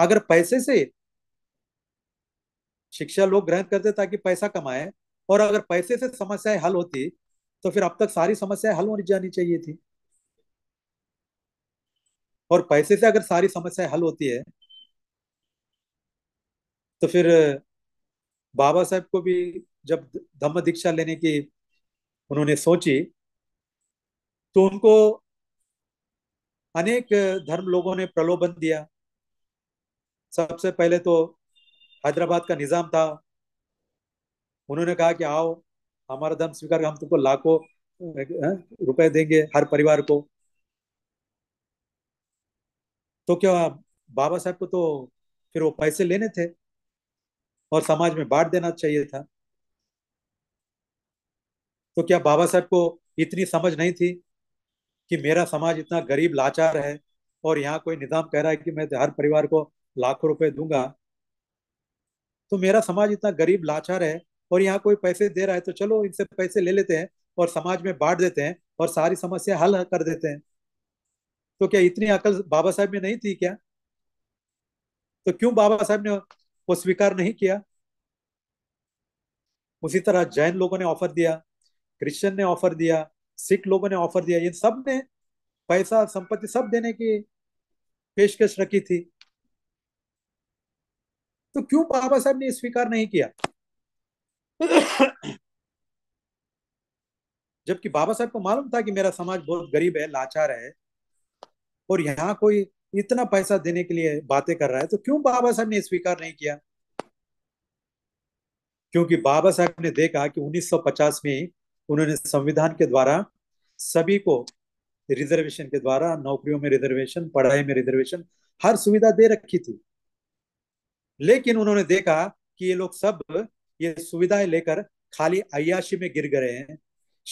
अगर पैसे से शिक्षा लोग ग्रहण करते ताकि पैसा कमाए और अगर पैसे से समस्याएं हल होती तो फिर अब तक सारी समस्याएं हल होनी जानी चाहिए थी और पैसे से अगर सारी समस्या हल होती है तो फिर बाबा साहब को भी जब धम्म दीक्षा लेने की उन्होंने सोची तो उनको अनेक धर्म लोगों ने प्रलोभन दिया सबसे पहले तो हैदराबाद का निजाम था उन्होंने कहा कि आओ हमारा धर्म स्वीकार हम तुमको लाखों रुपए देंगे हर परिवार को तो क्या बाबा साहब को तो फिर वो पैसे लेने थे और समाज में बांट देना चाहिए था तो क्या बाबा साहब को इतनी समझ नहीं थी कि मेरा समाज इतना गरीब लाचार है और यहाँ कोई निज़ाम कह रहा है कि मैं तो हर परिवार को लाखों रुपए दूंगा तो मेरा समाज इतना गरीब लाचार है और यहाँ कोई पैसे दे रहा है तो चलो इनसे पैसे ले लेते हैं और समाज में बांट देते हैं और सारी समस्या हल कर देते हैं तो क्या इतनी अकल बाबा साहब में नहीं थी क्या तो क्यों बाबा साहब ने वो स्वीकार नहीं किया उसी तरह जैन लोगों ने ऑफर दिया क्रिश्चियन ने ऑफर दिया सिख लोगों ने ऑफर दिया इन सब ने पैसा संपत्ति सब देने की पेशकश रखी थी तो क्यों बाबा साहब ने स्वीकार नहीं किया जबकि बाबा साहब को मालूम था कि मेरा समाज बहुत गरीब है लाचार है और यहाँ कोई इतना पैसा देने के लिए बातें कर रहा है तो क्यों बाबा साहब ने स्वीकार नहीं किया क्योंकि बाबा साहब ने देखा कि 1950 में उन्होंने संविधान के द्वारा सभी को रिजर्वेशन के द्वारा नौकरियों में रिजर्वेशन पढ़ाई में रिजर्वेशन हर सुविधा दे रखी थी लेकिन उन्होंने देखा कि ये लोग सब ये सुविधाएं लेकर खाली अयाशी में गिर गए हैं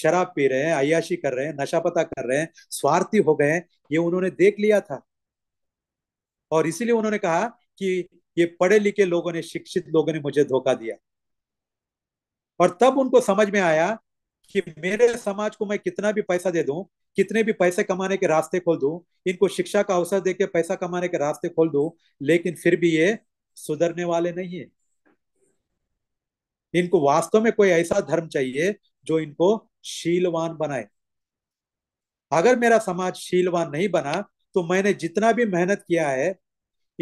शराब पी रहे हैं अयाशी कर रहे हैं नशा पता कर रहे हैं स्वार्थी हो गए हैं ये उन्होंने देख लिया था और इसीलिए उन्होंने कहा कि ये पढ़े लिखे लोगों ने शिक्षित लोगों ने मुझे धोखा दिया और तब उनको समझ में आया कि मेरे समाज को मैं कितना भी पैसा दे दूं कितने भी पैसे कमाने के रास्ते खोल दूं इनको शिक्षा का अवसर देके पैसा कमाने के रास्ते खोल दूं लेकिन फिर भी ये सुधरने वाले नहीं है इनको वास्तव में कोई ऐसा धर्म चाहिए जो इनको शीलवान बनाए अगर मेरा समाज शीलवान नहीं बना तो मैंने जितना भी मेहनत किया है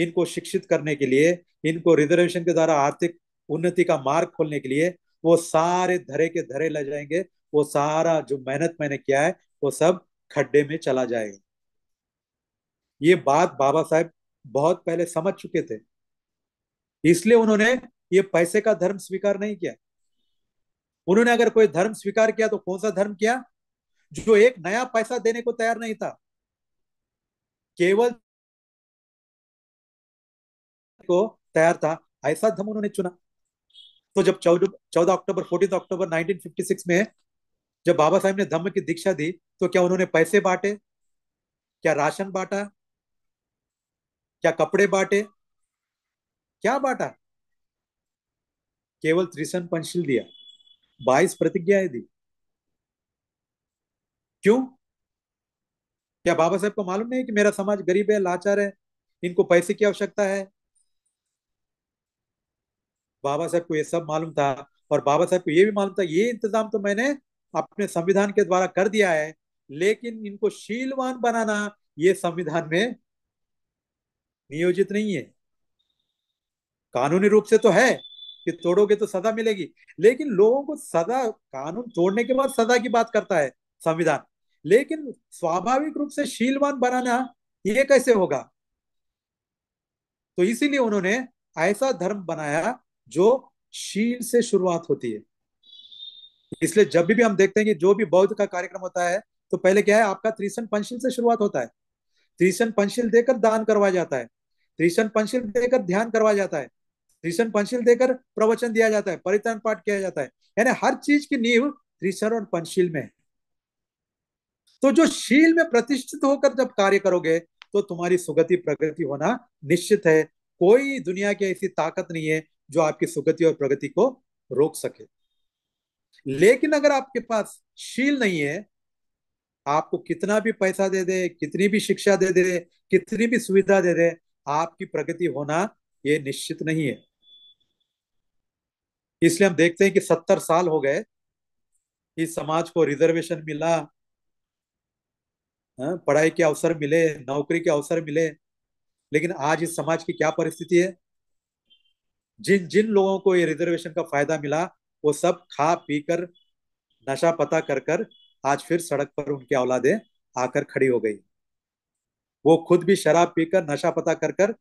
इनको शिक्षित करने के लिए इनको रिजर्वेशन के द्वारा आर्थिक उन्नति का मार्ग खोलने के लिए वो सारे धरे के धरे लग जाएंगे वो सारा जो मेहनत मैंने किया है वो सब खड्डे में चला जाएगा ये बात बाबा साहेब बहुत पहले समझ चुके थे इसलिए उन्होंने ये पैसे का धर्म स्वीकार नहीं किया उन्होंने अगर कोई धर्म स्वीकार किया तो कौन सा धर्म किया जो एक नया पैसा देने को तैयार नहीं था केवल को तैयार था ऐसा धर्म उन्होंने चुना तो जब चौदह अक्टूबर फोर्टीन अक्टूबर 1956 में जब बाबा साहेब ने धम्म की दीक्षा दी तो क्या उन्होंने पैसे बांटे क्या राशन बांटा क्या कपड़े बांटे क्या बांटा केवल त्रिशन पंचशील दिया बाईस प्रतिज्ञाएं दी क्यों क्या बाबा साहब को मालूम नहीं कि मेरा समाज गरीब है लाचार है इनको पैसे की आवश्यकता है बाबा साहब को ये सब मालूम था और बाबा साहब को ये भी मालूम था ये इंतजाम तो मैंने अपने संविधान के द्वारा कर दिया है लेकिन इनको शीलवान बनाना ये संविधान में नियोजित नहीं है कानूनी रूप से तो है कि तोड़ोगे तो सजा मिलेगी लेकिन लोगों को सजा कानून तोड़ने के बाद सजा की बात करता है संविधान लेकिन स्वाभाविक रूप से शीलवान बनाना ये कैसे होगा तो इसीलिए उन्होंने ऐसा धर्म बनाया जो शील से शुरुआत होती है इसलिए जब भी हम देखते हैं कि जो भी बौद्ध का कार्यक्रम होता है तो पहले क्या है आपका त्रिशन पंचशील से शुरुआत होता है त्रिशन पंचशील देकर दान करवाया जाता है त्रिशन पंचशील देकर ध्यान करवाया जाता है त्रिशन पंचशील देकर प्रवचन दिया जाता है परितन पाठ किया जाता है यानी हर चीज की नींव त्रिशन और पंचशील में है तो जो शील में प्रतिष्ठित होकर जब कार्य करोगे तो तुम्हारी सुगति प्रगति होना निश्चित है कोई दुनिया की ऐसी ताकत नहीं है जो आपकी सुगति और प्रगति को रोक सके लेकिन अगर आपके पास शील नहीं है आपको कितना भी पैसा दे दे कितनी भी शिक्षा दे दे कितनी भी सुविधा दे दे आपकी प्रगति होना ये निश्चित नहीं है इसलिए हम देखते हैं कि सत्तर साल हो गए इस समाज को रिजर्वेशन मिला हाँ, पढ़ाई के अवसर मिले नौकरी के अवसर मिले लेकिन आज इस समाज की क्या परिस्थिति है जिन जिन लोगों को ये रिजर्वेशन का फायदा मिला वो सब खा पी कर नशा पता कर कर आज फिर सड़क पर उनकी औलादे आकर खड़ी हो गई वो खुद भी शराब पीकर नशा पता कर कर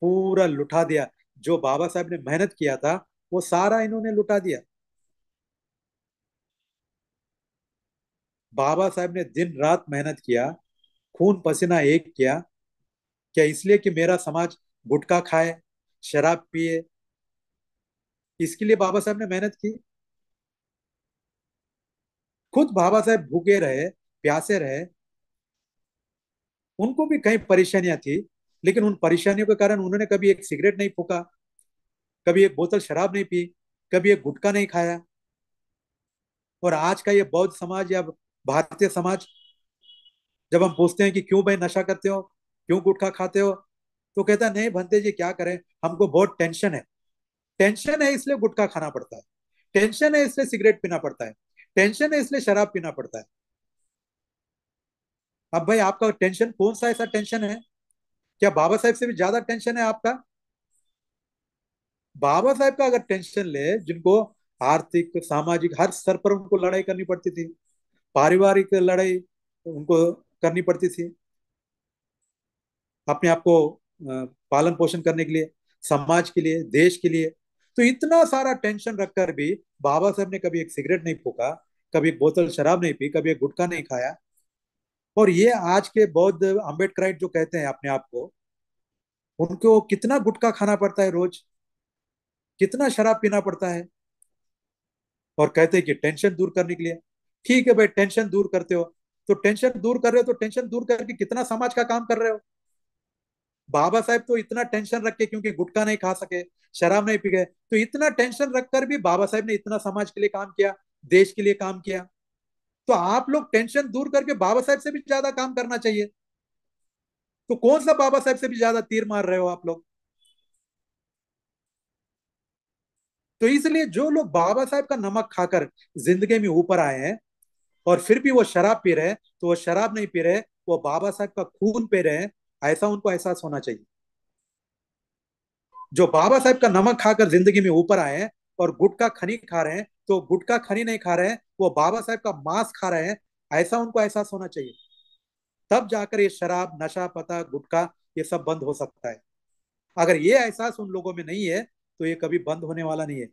पूरा लुटा दिया जो बाबा साहब ने मेहनत किया था वो सारा इन्होंने लुटा दिया बाबा साहब ने दिन रात मेहनत किया खून पसीना एक किया क्या इसलिए कि मेरा समाज गुटखा खाए शराब पिए इसके लिए बाबा साहब ने मेहनत की खुद बाबा साहब भूखे रहे प्यासे रहे उनको भी कई परेशानियां थी लेकिन उन परेशानियों के कारण उन्होंने कभी एक सिगरेट नहीं फूका कभी एक बोतल शराब नहीं पी कभी एक गुटखा नहीं खाया और आज का ये बौद्ध समाज या भारतीय समाज जब हम पूछते हैं कि क्यों भाई नशा करते हो क्यों गुटखा खाते हो तो कहता है नहीं भंते जी क्या करें हमको बहुत टेंशन है टेंशन है इसलिए गुटखा खाना पड़ता है टेंशन है इसलिए सिगरेट पीना पड़ता है टेंशन है इसलिए शराब पीना पड़ता है अब भाई आपका टेंशन कौन सा ऐसा टेंशन है क्या बाबा साहेब से भी ज्यादा टेंशन है आपका बाबा साहब का अगर टेंशन ले जिनको आर्थिक सामाजिक हर स्तर पर उनको लड़ाई करनी पड़ती थी पारिवारिक लड़ाई उनको करनी पड़ती थी अपने आप को पालन पोषण करने के लिए समाज के लिए देश के लिए तो इतना सारा टेंशन रखकर भी बाबा साहब ने कभी एक सिगरेट नहीं फूका कभी एक बोतल शराब नहीं पी कभी एक गुटखा नहीं खाया और ये आज के बौद्ध अम्बेडकराइट जो कहते हैं अपने आप को उनको कितना गुटखा खाना पड़ता है रोज कितना शराब पीना पड़ता है और कहते हैं कि टेंशन दूर करने के लिए ठीक है भाई टेंशन दूर करते हो तो टेंशन दूर कर रहे हो तो टेंशन दूर करके कितना समाज का काम कर रहे हो बाबा साहब तो इतना टेंशन रख के क्योंकि गुटखा नहीं खा सके शराब नहीं पी गए तो इतना टेंशन रखकर भी बाबा साहब ने इतना समाज के लिए काम किया देश के लिए काम किया तो आप लोग टेंशन दूर करके बाबा साहब से भी ज्यादा काम करना चाहिए तो कौन सा बाबा साहब से भी ज्यादा तीर मार रहे हो आप लोग तो इसलिए जो लोग बाबा साहब का नमक खाकर जिंदगी में ऊपर आए हैं और फिर भी वो शराब पी रहे हैं तो वो शराब नहीं पी रहे वो बाबा साहब का खून पी रहे हैं ऐसा उनको एहसास होना चाहिए जो बाबा साहब का नमक खाकर जिंदगी में ऊपर आए हैं और गुटका खनी खा रहे हैं तो गुटका खनी नहीं खा रहे हैं वो बाबा साहब का मांस खा रहे हैं ऐसा उनको एहसास होना चाहिए तब जाकर ये शराब नशा पता गुटखा ये सब बंद हो सकता है अगर ये एहसास उन लोगों में नहीं है तो ये कभी बंद होने वाला नहीं है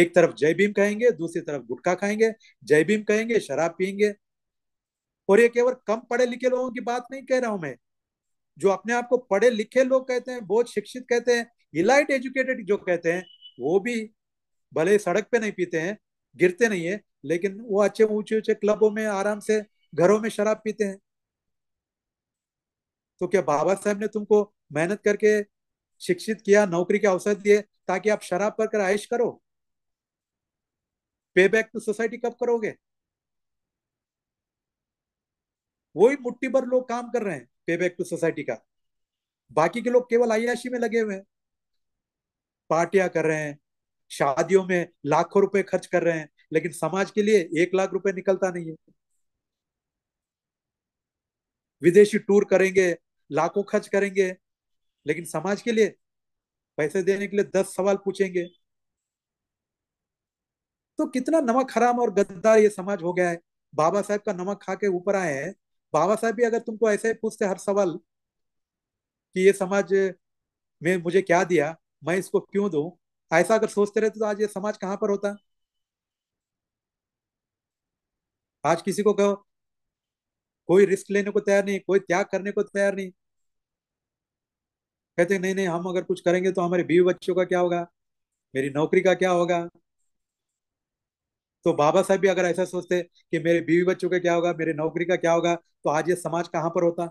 एक तरफ जय भीम कहेंगे दूसरी तरफ गुटखा खाएंगे जय भीम कहेंगे शराब पियेंगे और ये केवल कम पढ़े लिखे लोगों की बात नहीं कह रहा हूं मैं जो अपने आप को पढ़े लिखे लोग कहते हैं बहुत शिक्षित कहते हैं इलाइट एजुकेटेड जो कहते हैं वो भी भले सड़क पे नहीं पीते हैं गिरते नहीं है लेकिन वो अच्छे ऊंचे ऊंचे क्लबों में आराम से घरों में शराब पीते हैं तो क्या बाबा साहब ने तुमको मेहनत करके शिक्षित किया नौकरी के अवसर दिए ताकि आप शराब पर कर आयश करो पे बैक टू सोसाइटी कब करोगे वही मुट्ठी भर लोग काम कर रहे हैं पे बैक टू सोसाइटी का बाकी के लोग केवल आयाशी में लगे हुए हैं पार्टियां कर रहे हैं शादियों में लाखों रुपए खर्च कर रहे हैं लेकिन समाज के लिए एक लाख रुपए निकलता नहीं है विदेशी टूर करेंगे लाखों खर्च करेंगे लेकिन समाज के लिए पैसे देने के लिए दस सवाल पूछेंगे तो कितना नमक हराम और गद्दार ये समाज हो गया है बाबा साहब का नमक खा के ऊपर आए हैं बाबा साहब भी अगर तुमको ऐसे पूछते हर सवाल कि ये समाज में मुझे क्या दिया मैं इसको क्यों दू ऐसा अगर सोचते रहते तो आज ये समाज कहां पर होता आज किसी को कहो कोई रिस्क लेने को तैयार नहीं कोई त्याग करने को तैयार नहीं कहते नहीं नहीं हम अगर कुछ करेंगे तो हमारे बीवी बच्चों का क्या होगा मेरी नौकरी का क्या होगा तो बाबा साहब भी अगर ऐसा सोचते कि मेरे बीवी बच्चों का क्या होगा मेरे नौकरी का क्या होगा तो आज ये समाज कहां पर होता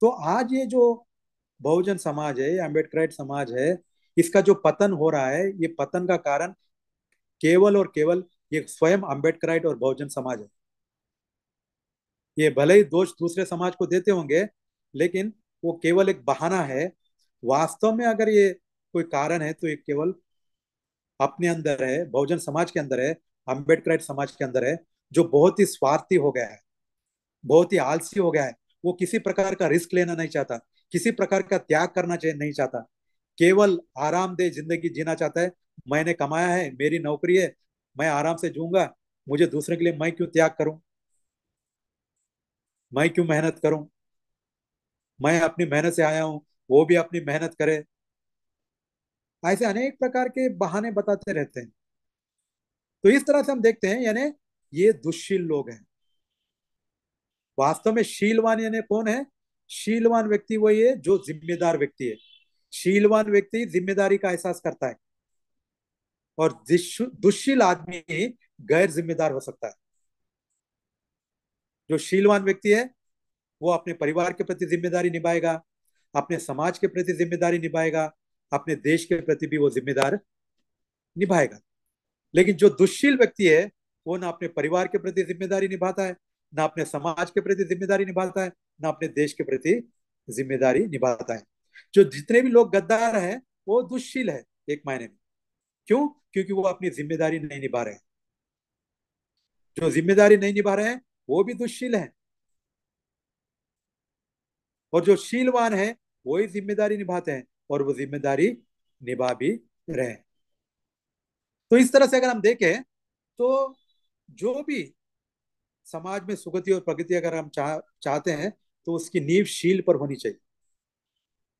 तो आज ये जो बहुजन समाज है अम्बेडकर समाज है इसका जो पतन हो रहा है ये पतन का कारण केवल और केवल ये स्वयं अम्बेडकर और बहुजन समाज है ये भले ही दोष दूसरे समाज को देते होंगे लेकिन वो केवल एक बहाना है वास्तव में अगर ये कोई कारण है तो ये केवल अपने अंदर है बहुजन समाज के अंदर है अम्बेडकर समाज के अंदर है जो बहुत ही स्वार्थी हो गया है बहुत ही आलसी हो गया है वो किसी प्रकार का रिस्क लेना नहीं चाहता किसी प्रकार का त्याग करना नहीं चाहता केवल आरामदेह जिंदगी जीना चाहता है मैंने कमाया है मेरी नौकरी है मैं आराम से जूंगा मुझे दूसरे के लिए मैं क्यों त्याग करूं मैं क्यों मेहनत करूं मैं अपनी मेहनत से आया हूँ वो भी अपनी मेहनत करे ऐसे अनेक प्रकार के बहाने बताते रहते हैं तो इस तरह से हम देखते हैं यानी ये दुशील लोग हैं वास्तव में शीलवान यानी कौन है शीलवान व्यक्ति वही है जो जिम्मेदार व्यक्ति है शीलवान व्यक्ति जिम्मेदारी का एहसास करता है और दुशील आदमी गैर जिम्मेदार हो सकता है जो शीलवान व्यक्ति है वो अपने परिवार के प्रति जिम्मेदारी निभाएगा अपने समाज के प्रति जिम्मेदारी निभाएगा अपने देश के प्रति भी वो जिम्मेदार निभाएगा लेकिन जो दुशील व्यक्ति है वो ना अपने परिवार के प्रति जिम्मेदारी निभाता है ना अपने समाज के प्रति जिम्मेदारी निभाता है ना अपने देश के प्रति जिम्मेदारी निभाता है जो जितने भी लोग गद्दार है वो दुशील है एक मायने में क्यों क्योंकि वो अपनी जिम्मेदारी नहीं निभा रहे हैं जो जिम्मेदारी नहीं निभा रहे हैं वो भी दुशील है और जो शीलवान है वो ही जिम्मेदारी निभाते हैं और वो जिम्मेदारी निभा भी रहे तो इस तरह से अगर हम देखें तो जो भी समाज में सुगति और प्रगति अगर हम चाह चाहते हैं तो उसकी नींव शील पर होनी चाहिए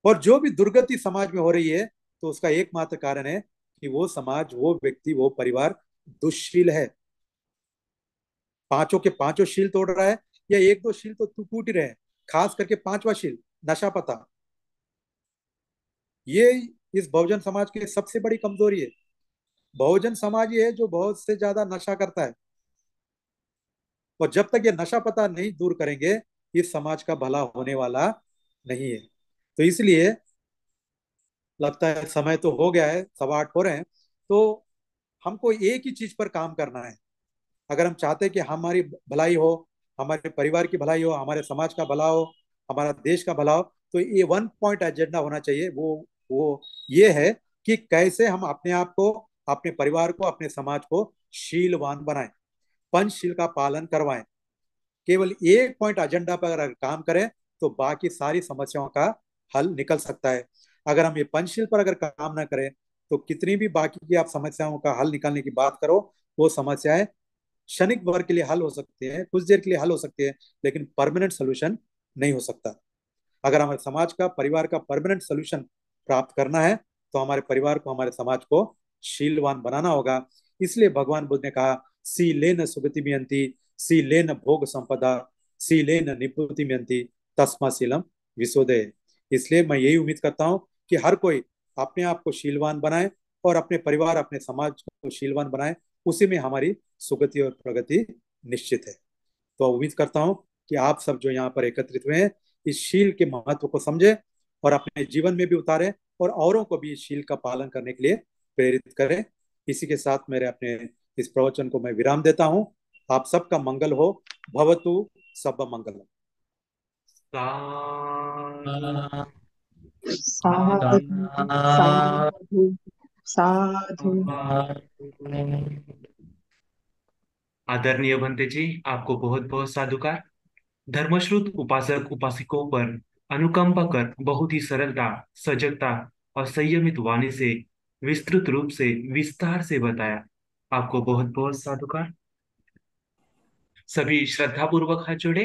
और जो भी दुर्गति समाज में हो रही है तो उसका एकमात्र कारण है कि वो समाज वो व्यक्ति वो परिवार दुशील है पांचों के पांचों शील तोड़ रहा है या एक दो शील तो टूट ही रहे हैं खास करके पांचवा शील नशा पता ये इस बहुजन समाज की सबसे बड़ी कमजोरी है बहुजन समाज ये है जो बहुत से ज्यादा नशा करता है और जब तक ये नशा पता नहीं दूर करेंगे इस समाज का भला होने वाला नहीं है तो इसलिए लगता है समय तो हो गया है सवा आठ हो रहे हैं तो हमको एक ही चीज पर काम करना है अगर हम चाहते कि हमारी भलाई हो हमारे परिवार की भलाई हो हमारे समाज का भला हो हमारा देश का भला हो तो ये वन पॉइंट एजेंडा होना चाहिए वो वो ये है कि कैसे हम अपने आप को अपने परिवार को अपने समाज को शीलवान बनाएं पंचशील का पालन करवाएं केवल एक पॉइंट एजेंडा पर अगर काम करें तो बाकी सारी समस्याओं का हल निकल सकता है अगर हम ये पंचशील पर अगर काम ना करें तो कितनी भी बाकी की आप समस्याओं का हल निकालने की बात करो वो समस्याएं क्षणिक भर के लिए हल हो सकते हैं कुछ देर के लिए हल हो सकते हैं लेकिन परमानेंट सोल्यूशन नहीं हो सकता अगर हमारे समाज का परिवार का परमानेंट सोल्यूशन प्राप्त करना है तो हमारे परिवार को हमारे समाज को शीलवान बनाना होगा इसलिए भगवान बुद्ध ने कहा सी लेन सुगति मियंती सी लेन भोग संपदा सी लेन निपुति मियंती तस्मा शीलम विशोदय इसलिए मैं यही उम्मीद करता हूँ कि हर कोई अपने आप को शीलवान बनाए और अपने परिवार अपने समाज को शीलवान बनाए उसी में हमारी सुगति और प्रगति निश्चित है तो उम्मीद करता हूं कि आप सब जो यहाँ पर एकत्रित हुए हैं इस शील के महत्व को समझे और अपने जीवन में भी उतारें और औरों को भी इस शील का पालन करने के लिए प्रेरित करें इसी के साथ मेरे अपने इस प्रवचन को मैं विराम देता हूं आप सबका मंगल हो भवतु सब मंगल साधु साधु आदरणीय भंते जी आपको बहुत बहुत साधुकार धर्मश्रुत उपासक उपासिकों पर अनुकंपा कर बहुत ही सरलता सजगता और संयमित वाणी से विस्तृत रूप से विस्तार से बताया आपको बहुत बहुत साधुकार सभी श्रद्धा पूर्वक हाथ जोड़े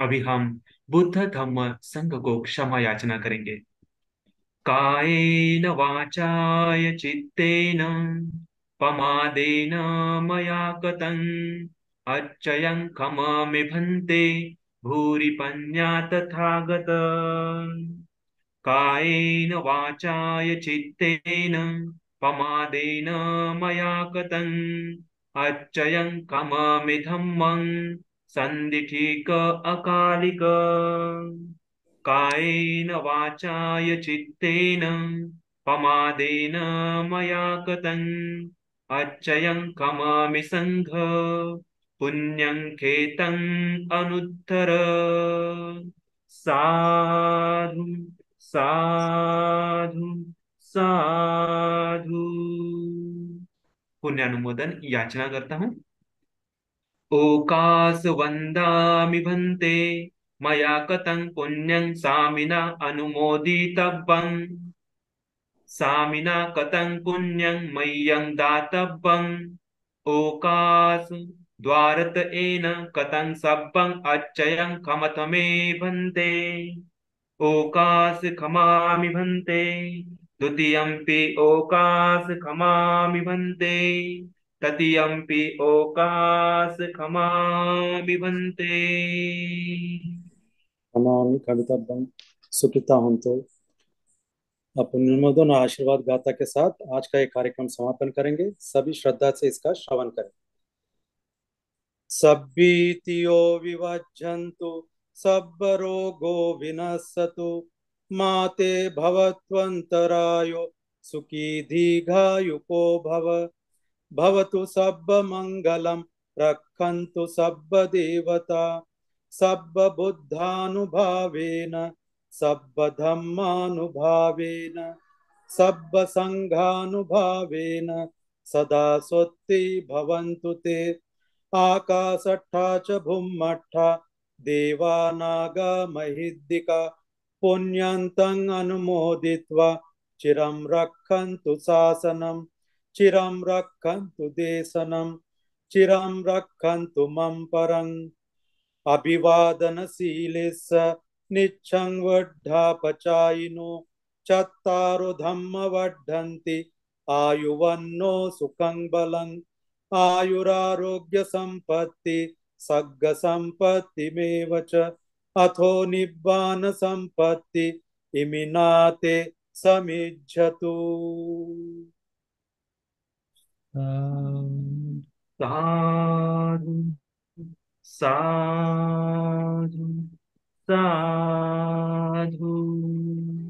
अभी हम बुद्ध धम्म संघ को क्षमा याचना करेंगे कायेन वाचाय चित्तेन पमादेन मया कतं अच्चयं कम भन्ते भूरिपन्या तथागत कायेन वाचाय चित्तेन पमादेन मया कमामि धम्मं सन्दिठिक अकालिक कायेन वाचाय चित्तेन पमादेन मया कथम् अच्छय कमा संघ पुण्यं खेतम् अनुत्तर साधु साधु साधु पुण्यानुमोदन याचना करता हूँ ओकाश वंदा भन्ते मया कतंग पुण्यं सामिना अनुमोदित सामिना कतं पुण्यं मह्यं दातव्यं ओकास द्वारत एन कतं सब्बं अच्चयं खमथमे भन्ते ओकास खमामि भन्ते द्वितीयं पि ओकास खमामि भन्ते तदीयं ओकास खमामि भन्ते खमामि कवितव्यं सुखिता हन्तु पुण्यमोदन आशीर्वाद गाथा के साथ आज का ये कार्यक्रम समापन करेंगे सभी श्रद्धा से इसका श्रवण करें सब्बीतियो सब रोगो विनसतु माते भवत्वंतरायो सुखी दीघायु को भव भवतु सब मंगलम रखंतु सब देवता सब बुद्धानुभावेन සබ්බ ධම්මානුභාවේන සබ්බ සංඝානුභාවේන සදා සොත්ති භවන්තුතේ ආකාසට්ඨාච බුම්මට්ඨා දේවානාගා මහිද්දිකා පුඤ්ඤන්තං අනුමෝදිත්වා චිරම් රක්ඛන්තු සාසනම් චිරම් රක්ඛන්තු දේශනම් චිරම් රක්ඛන්තු මම් පරං අභිවාදන සීලෙස්ස निच्छङ्वड्ढापचायिनो चत्तारो धम्म वड्ढन्ति आयुवन्नो सुखं बलम् आयुरारोग्यसम्पत्ति सग्गसम्पत्तिमेव च अथो निब्बानसम्पत्ति इमिनाते समिज्झतु साधु साधु साधु